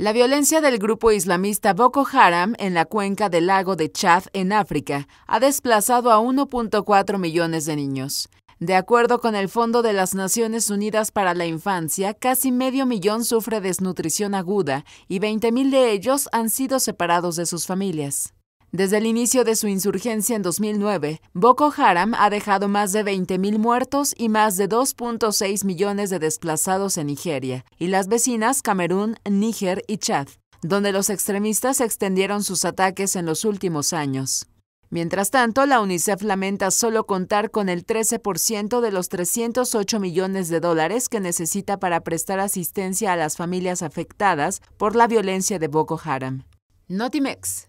La violencia del grupo islamista Boko Haram en la cuenca del lago de Chad, en África, ha desplazado a 1.4 millones de niños. De acuerdo con el Fondo de las Naciones Unidas para la Infancia, casi medio millón sufre desnutrición aguda y 20.000 de ellos han sido separados de sus familias. Desde el inicio de su insurgencia en 2009, Boko Haram ha dejado más de 20.000 muertos y más de 2.6 millones de desplazados en Nigeria y las vecinas Camerún, Níger y Chad, donde los extremistas extendieron sus ataques en los últimos años. Mientras tanto, la UNICEF lamenta solo contar con el 13% de los 308 millones de dólares que necesita para prestar asistencia a las familias afectadas por la violencia de Boko Haram. Notimex.